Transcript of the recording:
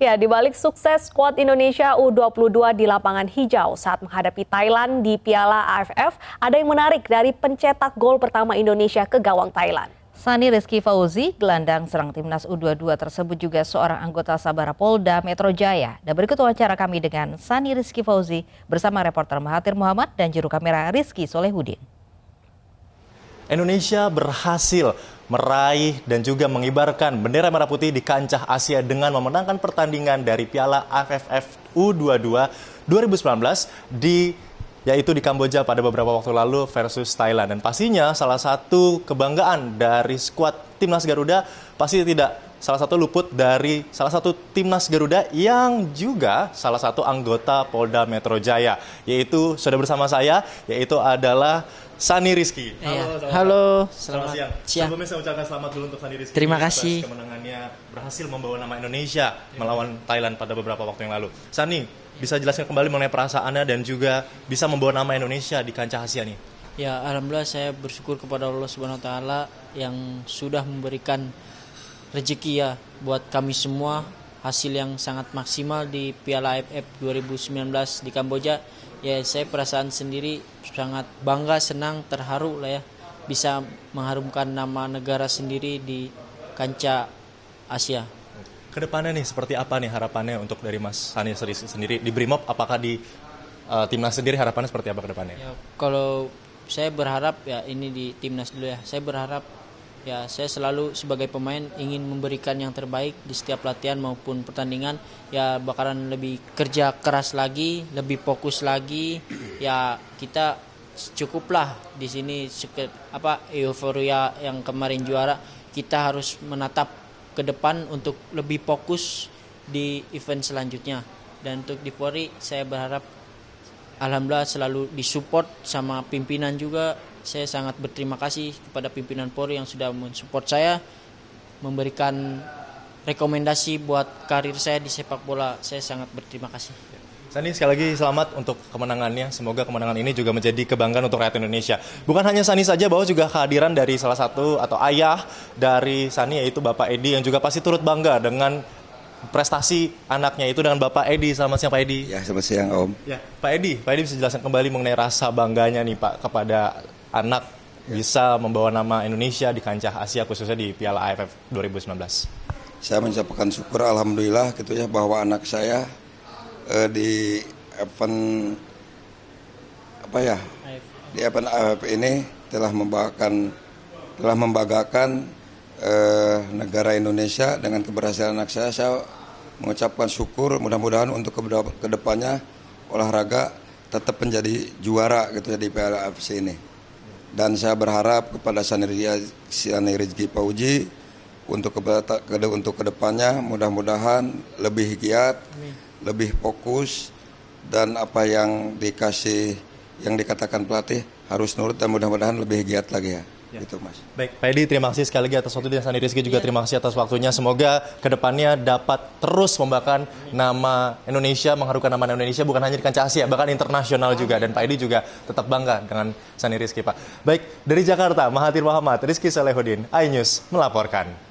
Ya, di balik sukses squad Indonesia U22 di lapangan hijau saat menghadapi Thailand di Piala AFF, ada yang menarik dari pencetak gol pertama Indonesia ke gawang Thailand. Sani Rizky Fauzi, gelandang serang timnas U22 tersebut juga seorang anggota Sabara Polda Metro Jaya. Dan berikut wawancara kami dengan Sani Rizky Fauzi bersama reporter Mahathir Muhammad dan juru kamera Rizky Solehudin. Indonesia berhasil meraih dan juga mengibarkan bendera merah putih di kancah Asia dengan memenangkan pertandingan dari Piala AFF U22 2019 di yaitu di Kamboja pada beberapa waktu lalu versus Thailand dan pastinya salah satu kebanggaan dari skuad timnas Garuda pasti tidak salah satu luput dari salah satu timnas Garuda yang juga salah satu anggota Polda Metro Jaya, yaitu sudah bersama saya, yaitu adalah Sani Rizky. Iya. Halo, selamat, Halo, selamat, selamat siang. siang. Sebelumnya saya ucapkan selamat dulu untuk Sani Rizky. Terima kasih. kemenangannya berhasil membawa nama Indonesia melawan Thailand pada beberapa waktu yang lalu. Sani, bisa jelaskan kembali mengenai perasaannya dan juga bisa membawa nama Indonesia di kancah Asia nih? Ya, alhamdulillah saya bersyukur kepada Allah Subhanahu wa taala yang sudah memberikan rezeki ya buat kami semua hasil yang sangat maksimal di Piala AFF 2019 di Kamboja ya saya perasaan sendiri sangat bangga senang terharu lah ya bisa mengharumkan nama negara sendiri di kancah Asia. Kedepannya nih seperti apa nih harapannya untuk dari Mas Anies sendiri di Brimob apakah di uh, timnas sendiri harapannya seperti apa kedepannya? Ya, kalau saya berharap ya ini di timnas dulu ya saya berharap Ya, saya selalu sebagai pemain ingin memberikan yang terbaik di setiap latihan maupun pertandingan. Ya, bakalan lebih kerja keras lagi, lebih fokus lagi. Ya, kita cukuplah di sini apa euforia yang kemarin juara kita harus menatap ke depan untuk lebih fokus di event selanjutnya dan untuk di Pori saya berharap alhamdulillah selalu disupport sama pimpinan juga. Saya sangat berterima kasih kepada pimpinan Polri yang sudah mensupport saya, memberikan rekomendasi buat karir saya di sepak bola. Saya sangat berterima kasih. Sani sekali lagi selamat untuk kemenangannya. Semoga kemenangan ini juga menjadi kebanggaan untuk rakyat Indonesia. Bukan hanya Sani saja, bahwa juga kehadiran dari salah satu atau ayah dari Sani yaitu Bapak Edi yang juga pasti turut bangga dengan prestasi anaknya itu dengan Bapak Edi. Selamat siang Pak Edi. Ya, selamat siang Om. Ya, Pak Edi, Pak Edi bisa jelaskan kembali mengenai rasa bangganya nih Pak kepada anak ya. bisa membawa nama Indonesia di kancah Asia khususnya di Piala AFF 2019. Saya mencapakan syukur alhamdulillah gitu ya bahwa anak saya eh, di event apa ya? Di event AFF ini telah membawakan telah membanggakan eh, negara Indonesia dengan keberhasilan anak saya saya mengucapkan syukur mudah-mudahan untuk kedepannya olahraga tetap menjadi juara gitu ya di Piala AFC ini dan saya berharap kepada Sanirja Siani Rizki Pauji untuk ke untuk kedepannya mudah-mudahan lebih giat, Amin. lebih fokus dan apa yang dikasih yang dikatakan pelatih harus nurut dan mudah-mudahan lebih giat lagi ya. Ya. Gitu, Mas. Baik, Pak Edi, terima kasih sekali lagi atas waktu dan Sandi Rizky juga ya. terima kasih atas waktunya. Semoga kedepannya dapat terus membakar nama Indonesia, mengharukan nama Indonesia bukan hanya di kancah Asia, bahkan internasional juga. Dan Pak Edi juga tetap bangga dengan Sandi Rizky, Pak. Baik, dari Jakarta, Mahathir Muhammad, Rizky Salehuddin, iNews melaporkan.